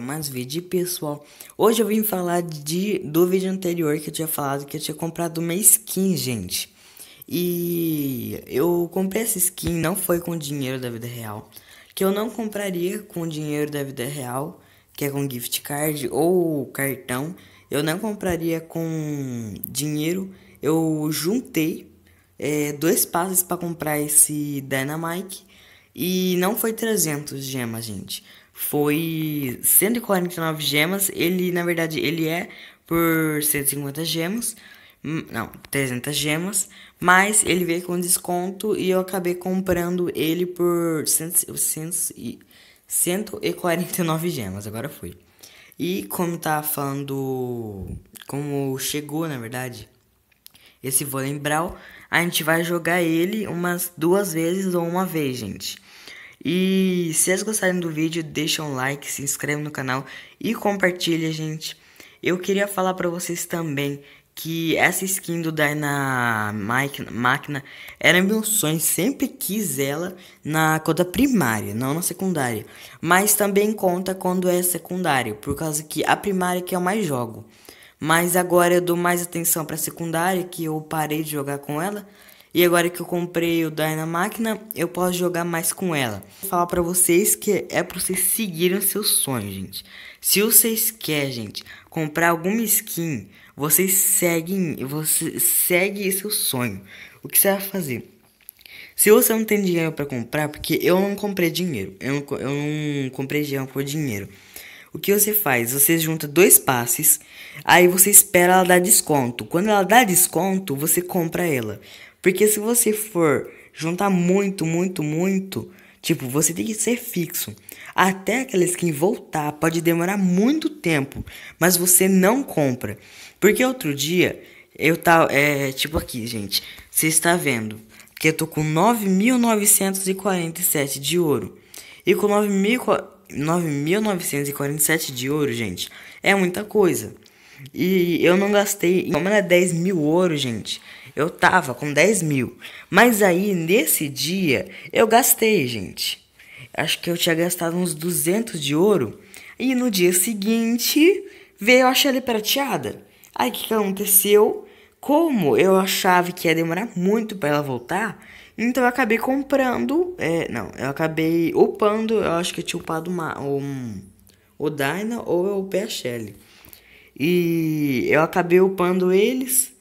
mais vídeo pessoal, hoje eu vim falar de do vídeo anterior que eu tinha falado que eu tinha comprado uma skin, gente. E eu comprei essa skin não foi com dinheiro da vida real, que eu não compraria com dinheiro da vida real, que é com gift card ou cartão. Eu não compraria com dinheiro. Eu juntei é, dois passes para comprar esse Dynamite e não foi 300 gemas, gente foi 149 gemas. Ele, na verdade, ele é por 150 gemas. Hum, não, 300 gemas. Mas ele veio com desconto e eu acabei comprando ele por 149 gemas. Agora foi. E como tá falando. Como chegou, na verdade, esse vôlei Brawl, a gente vai jogar ele umas duas vezes ou uma vez, gente. E se vocês gostaram do vídeo, deixa um like, se inscreve no canal e compartilha, gente. Eu queria falar para vocês também que essa skin do Dynamite Máquina era meu sonho, sempre quis ela na conta primária, não na secundária. Mas também conta quando é secundária, por causa que a primária que eu mais jogo. Mas agora eu dou mais atenção para secundária, que eu parei de jogar com ela. E agora que eu comprei o Máquina, eu posso jogar mais com ela. Vou falar para vocês que é para vocês seguirem seus sonhos, gente. Se vocês querem, gente, comprar alguma skin, vocês seguem, você segue seu sonho. O que você vai fazer? Se você não tem dinheiro para comprar, porque eu não comprei dinheiro, eu não, eu não comprei dinheiro por dinheiro. O que você faz? Você junta dois passes, aí você espera ela dar desconto. Quando ela dá desconto, você compra ela. Porque se você for juntar muito, muito, muito, tipo, você tem que ser fixo. Até aquela skin voltar pode demorar muito tempo, mas você não compra. Porque outro dia eu tava, é, tipo aqui, gente, você está vendo que eu tô com 9.947 de ouro. E com 9.947 de ouro, gente, é muita coisa. E eu não gastei. Como era 10 mil ouro, gente eu tava com 10 mil. Mas aí, nesse dia, eu gastei, gente. Acho que eu tinha gastado uns 200 de ouro. E no dia seguinte, veio a chale prateada. Aí, o que aconteceu? Como eu achava que ia demorar muito para ela voltar, então eu acabei comprando. É, não, eu acabei upando. Eu acho que eu tinha upado uma, um, o Dyna ou o PHL Shelly. E eu acabei upando eles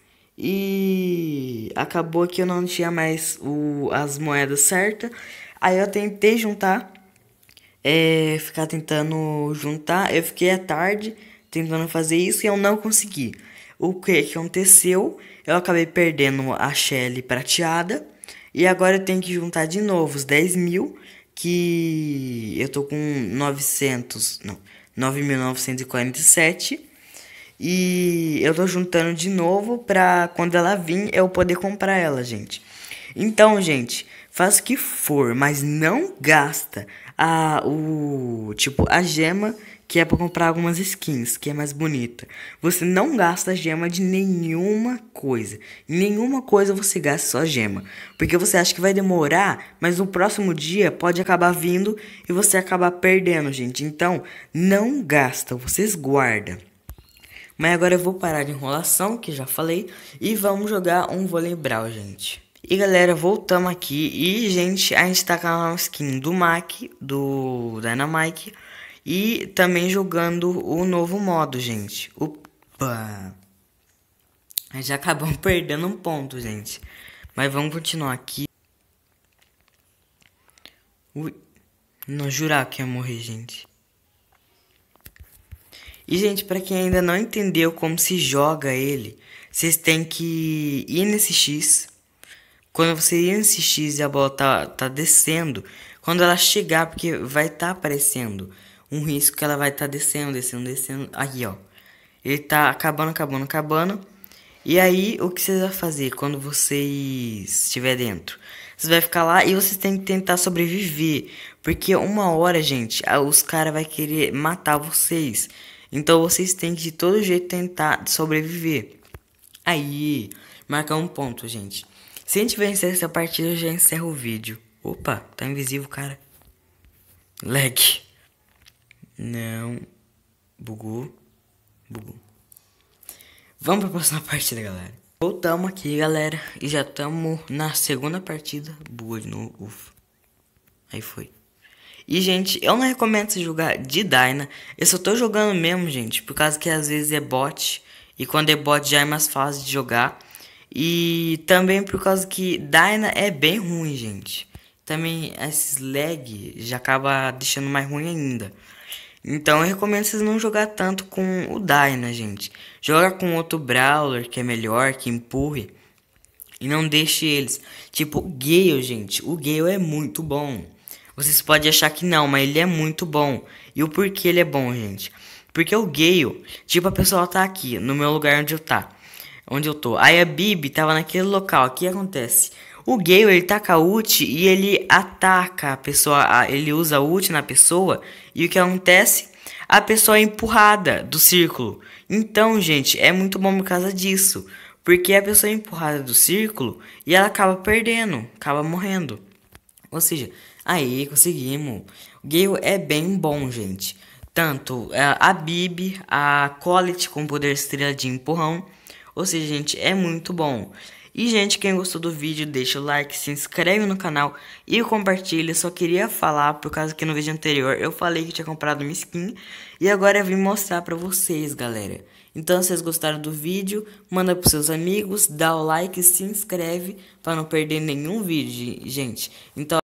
e acabou que eu não tinha mais o, as moedas certas. Aí eu tentei juntar, é, ficar tentando juntar. Eu fiquei à tarde tentando fazer isso e eu não consegui. O que, aconteceu? Eu acabei perdendo a Shelly prateada. E agora eu tenho que juntar de novo os 10 mil, que eu tô com 900, não, 9.947. E eu tô juntando de novo pra quando ela vir eu poder comprar ela, gente. Então, gente, faz o que for, mas não gasta a o tipo a gema que é para comprar algumas skins, que é mais bonita. Você não gasta gema de nenhuma coisa. Em nenhuma coisa você gasta só gema, porque você acha que vai demorar, mas no próximo dia pode acabar vindo e você acabar perdendo, gente. Então, não gasta, vocês guardam. Mas agora eu vou parar de enrolação, que já falei, e vamos jogar um vôlei gente. E galera, voltamos aqui e, gente, a gente tá com a skin do Mac, do Dynamite, e também jogando o novo modo, gente. Opa! Já acabamos perdendo um ponto, gente. Mas vamos continuar aqui. Ui. Não, jurar que ia morrer, gente. E, gente, para quem ainda não entendeu como se joga ele, vocês têm que ir nesse X. Quando você ir nesse X e a bola tá, tá descendo, quando ela chegar, porque vai estar tá aparecendo um risco que ela vai estar tá descendo, descendo, descendo. aí ó. Ele tá acabando, acabando, acabando. E aí, o que vocês vão fazer quando vocês estiver dentro? Vocês vão ficar lá e vocês têm que tentar sobreviver. Porque uma hora, gente, os caras vão querer matar vocês. Então vocês têm que de todo jeito tentar sobreviver. Aí, marcar um ponto, gente. Se a gente vencer essa partida, eu já encerro o vídeo. Opa, tá invisível, cara. Lag. Não. Bugou. Bugou. Vamos pra próxima partida, galera. Voltamos aqui, galera. E já estamos na segunda partida. Boa de novo. Ufa. Aí foi. E, gente, eu não recomendo se jogar de Dyna. Eu só tô jogando mesmo, gente, por causa que às vezes é bot. E quando é bot já é mais fácil de jogar. E também por causa que Dyna é bem ruim, gente. Também esses lag já acaba deixando mais ruim ainda. Então eu recomendo vocês não jogar tanto com o Dyna, gente. Joga com outro Brawler que é melhor, que empurre. E não deixe eles. Tipo, o Gale, gente. O Gale é muito bom. Vocês podem achar que não, mas ele é muito bom. E o porquê ele é bom, gente? Porque o gay, tipo, a pessoa tá aqui, no meu lugar onde eu tá. Onde eu tô. Aí a Bibi tava naquele local. O que acontece? O gay, ele taca ult e ele ataca a pessoa. Ele usa ult na pessoa. E o que acontece? A pessoa é empurrada do círculo. Então, gente, é muito bom por causa disso. Porque a pessoa é empurrada do círculo e ela acaba perdendo, acaba morrendo. Ou seja, aí conseguimos. O Gale é bem bom, gente. Tanto é, a Bibi, a Colette com poder estrela de empurrão. Ou seja, gente, é muito bom. E, gente, quem gostou do vídeo, deixa o like, se inscreve no canal e compartilha. Só queria falar, por causa que no vídeo anterior eu falei que tinha comprado uma skin. E agora eu vim mostrar pra vocês, galera. Então, se vocês gostaram do vídeo, manda pros seus amigos, dá o like, se inscreve pra não perder nenhum vídeo, gente. Então...